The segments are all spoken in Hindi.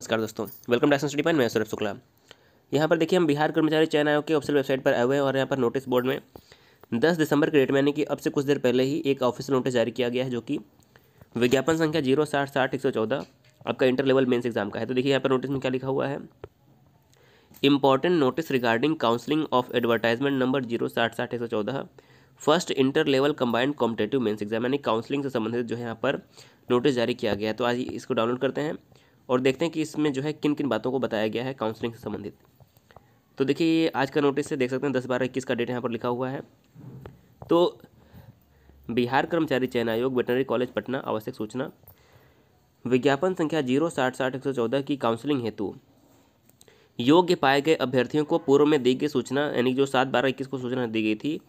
नमस्कार दोस्तों वेलकम डायसन स्टडी पॉइंट मैं सौरभ शुक्ला यहाँ पर देखिए हम बिहार कर्मचारी चयन आयोग के ऑफिसियल वेबसाइट पर आए हुए हैं और यहाँ पर नोटिस बोर्ड में 10 दिसंबर के डेट में यानी कि अब से कुछ देर पहले ही एक ऑफिशियल नोटिस जारी किया गया है जो कि विज्ञापन संख्या जीरो साठ साठ एक सौ चौदह आपका इंटर लेवल मेन्स एग्जाम का है तो देखिए यहाँ पर नोटिस में क्या लिखा हुआ है important notice regarding counselling of advertisement number zero साठ साठ एक सौ चौदह first inter level combined competitive mains exam यानी काउंसलिंग से संबंधित जो है यहाँ पर नोटिस जारी किया गया है तो आज इसको डाउनलोड करते हैं और देखते हैं कि इसमें जो है किन किन बातों को बताया गया है काउंसलिंग से संबंधित तो देखिए आज का नोटिस से देख सकते हैं दस बारह इक्कीस का डेट यहाँ पर लिखा हुआ है तो बिहार कर्मचारी चयन आयोग वेटनरी कॉलेज पटना आवश्यक सूचना विज्ञापन संख्या जीरो साठ साठ एक सौ चौदह की काउंसलिंग हेतु योग्य पाए गए अभ्यर्थियों को पूर्व में दी गई सूचना यानी जो सात बारह इक्कीस को सूचना दी गई थी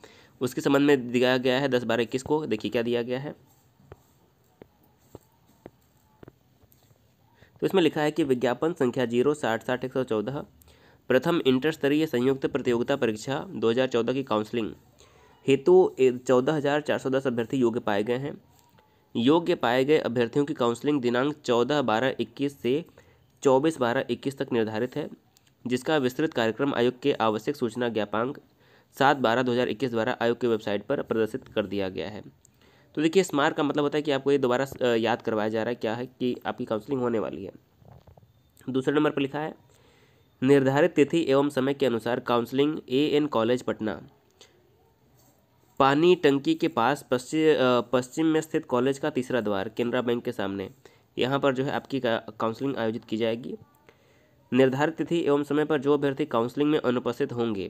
उसके संबंध में दिया गया है दस बारह इक्कीस को देखिए क्या दिया गया है तो इसमें लिखा है कि विज्ञापन संख्या जीरो साठ साठ एक सौ चौदह प्रथम इंटर स्तरीय संयुक्त प्रतियोगिता परीक्षा दो हज़ार चौदह की काउंसलिंग हेतु चौदह हज़ार चार सौ दस अभ्यर्थी योग्य पाए गए हैं योग्य पाए गए अभ्यर्थियों की काउंसलिंग दिनांक चौदह बारह इक्कीस से चौबीस बारह इक्कीस तक निर्धारित है जिसका विस्तृत कार्यक्रम आयोग के आवश्यक सूचना ज्ञापांक सात बारह दो हज़ार इक्कीस द्वारा आयोग की वेबसाइट पर प्रदर्शित कर दिया गया है तो देखिए स्मार का मतलब होता है कि आपको ये दोबारा याद करवाया जा रहा है क्या है कि आपकी काउंसलिंग होने वाली है दूसरे नंबर पर लिखा है निर्धारित तिथि एवं समय के अनुसार counselling A N college Patna पानी टंकी के पास पश्चिम पश्चिम में स्थित कॉलेज का तीसरा द्वार केनरा बैंक के सामने यहाँ पर जो है आपकी काउंसलिंग आयोजित की जाएगी निर्धारित तिथि एवं समय पर जो अभ्यर्थी काउंसलिंग में अनुपस्थित होंगे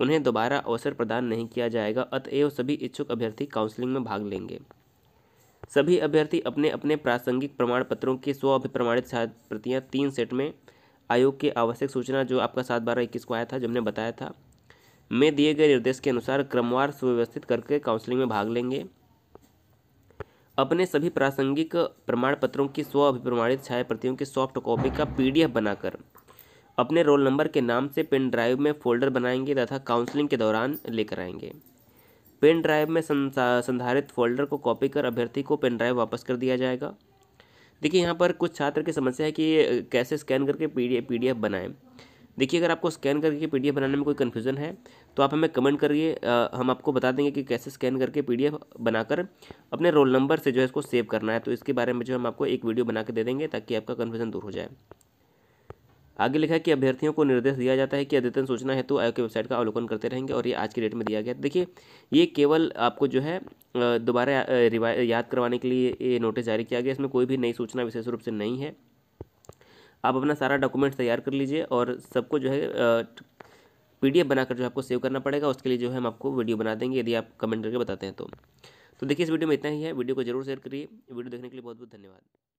उन्हें दोबारा अवसर प्रदान नहीं किया जाएगा अतएव सभी इच्छुक अभ्यर्थी काउंसलिंग में भाग लेंगे सभी अभ्यर्थी अपने अपने प्रासंगिक प्रमाण पत्रों की स्व अभिप्रमाणित प्रतियाँ तीन सेट में आयोग की आवश्यक सूचना जो आपका सात बारह इक्कीस को आया था जो हमने बताया था में दिए गए निर्देश के अनुसार क्रमवार सुव्यवस्थित करके काउंसलिंग में भाग लेंगे अपने सभी प्रासंगिक प्रमाण पत्रों की स्व अभिप्रमाणित छाया प्रतियों की सॉफ्ट कॉपी का पीडीएफ बनाकर अपने रोल नंबर के नाम से पेन ड्राइव में फ़ोल्डर बनाएंगे तथा काउंसलिंग के दौरान लेकर आएंगे पेन ड्राइव में संधारित फोल्डर को कॉपी कर अभ्यर्थी को पेन ड्राइव वापस कर दिया जाएगा देखिए यहाँ पर कुछ छात्र की समस्या है कि कैसे स्कैन करके पी डी पी बनाएं देखिए अगर आपको स्कैन करके पी बनाने में कोई कन्फ्यूज़न है तो आप हमें कमेंट करिए हम आपको बता देंगे कि कैसे स्कैन करके पी डी बनाकर अपने रोल नंबर से जो है इसको सेव करना है तो इसके बारे में जो हम आपको एक वीडियो बना के दे देंगे ताकि आपका कन्फ्यूज़न दूर हो जाए आगे लिखा है कि अभ्यर्थियों को निर्देश दिया जाता है कि अद्यतन सूचना हेतु तो आयोग की वेबसाइट का अवलोकन करते रहेंगे और ये आज की डेट में दिया गया देखिए ये केवल आपको जो है दोबारा याद करवाने के लिए ये नोटिस जारी किया गया इसमें कोई भी नई सूचना विशेष रूप से नहीं है आप अपना सारा डॉक्यूमेंट तैयार कर लीजिए और सबको जो है पी बनाकर जो है आपको सेव करना पड़ेगा उसके लिए जो है हम आपको वीडियो बना देंगे यदि आप कमेंट करके बताते हैं तो तो देखिए इस वीडियो में इतना ही है वीडियो को जरूर शेयर करिए वीडियो देखने के लिए बहुत बहुत धन्यवाद